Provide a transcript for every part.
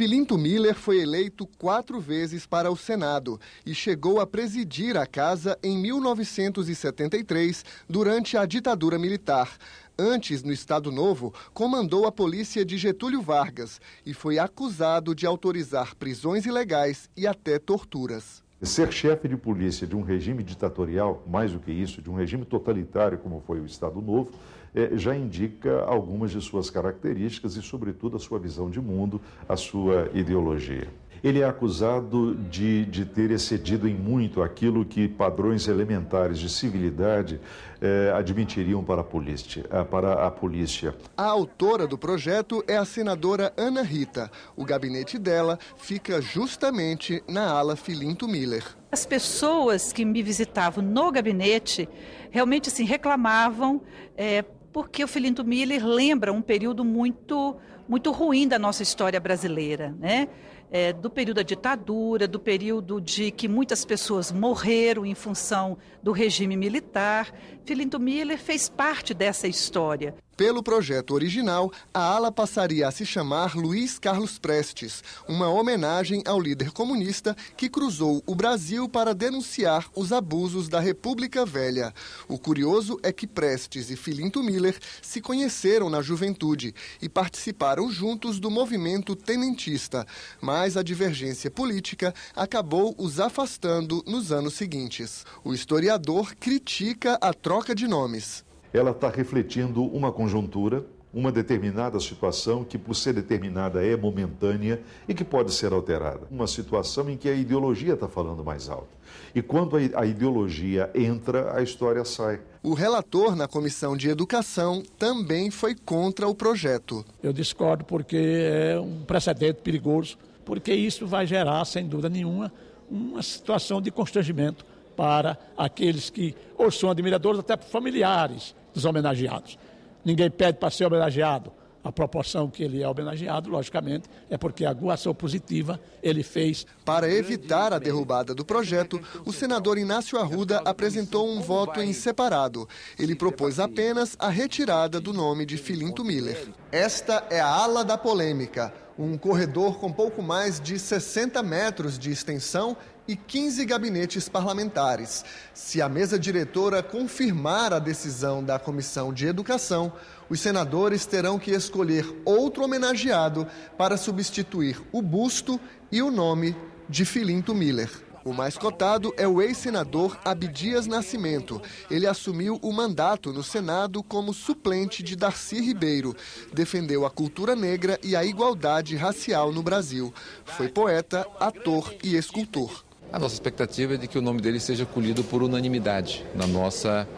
Filinto Miller foi eleito quatro vezes para o Senado e chegou a presidir a casa em 1973, durante a ditadura militar. Antes, no Estado Novo, comandou a polícia de Getúlio Vargas e foi acusado de autorizar prisões ilegais e até torturas. Ser chefe de polícia de um regime ditatorial, mais do que isso, de um regime totalitário como foi o Estado Novo, é, já indica algumas de suas características e, sobretudo, a sua visão de mundo, a sua ideologia ele é acusado de, de ter excedido em muito aquilo que padrões elementares de civilidade eh, admitiriam para a, polícia, eh, para a polícia. A autora do projeto é a senadora Ana Rita. O gabinete dela fica justamente na ala Filinto Miller. As pessoas que me visitavam no gabinete realmente assim, reclamavam. Eh, porque o Filinto Miller lembra um período muito muito ruim da nossa história brasileira, né? é, do período da ditadura, do período de que muitas pessoas morreram em função do regime militar. Filinto Miller fez parte dessa história. Pelo projeto original, a ala passaria a se chamar Luiz Carlos Prestes, uma homenagem ao líder comunista que cruzou o Brasil para denunciar os abusos da República Velha. O curioso é que Prestes e Filinto Miller se conheceram na juventude e participaram juntos do movimento tenentista. Mas mas a divergência política acabou os afastando nos anos seguintes. O historiador critica a troca de nomes. Ela está refletindo uma conjuntura uma determinada situação que, por ser determinada, é momentânea e que pode ser alterada. Uma situação em que a ideologia está falando mais alto. E quando a ideologia entra, a história sai. O relator na Comissão de Educação também foi contra o projeto. Eu discordo porque é um precedente perigoso porque isso vai gerar, sem dúvida nenhuma, uma situação de constrangimento para aqueles que ou são admiradores, até familiares dos homenageados. Ninguém pede para ser homenageado. A proporção que ele é homenageado, logicamente, é porque a ação positiva ele fez. Para evitar a derrubada do projeto, o senador Inácio Arruda apresentou um voto em separado. Ele propôs apenas a retirada do nome de Filinto Miller. Esta é a ala da polêmica um corredor com pouco mais de 60 metros de extensão e 15 gabinetes parlamentares. Se a mesa diretora confirmar a decisão da Comissão de Educação, os senadores terão que escolher outro homenageado para substituir o busto e o nome de Filinto Miller. O mais cotado é o ex-senador Abdias Nascimento. Ele assumiu o mandato no Senado como suplente de Darcy Ribeiro. Defendeu a cultura negra e a igualdade racial no Brasil. Foi poeta, ator e escultor. A nossa expectativa é de que o nome dele seja colhido por unanimidade na nossa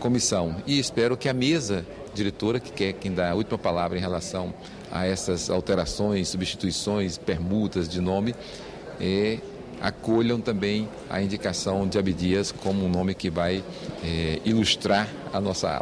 comissão. E espero que a mesa diretora, que é quem dá a última palavra em relação a essas alterações, substituições, permutas de nome, é, acolham também a indicação de Abdias como um nome que vai eh, ilustrar a nossa aula.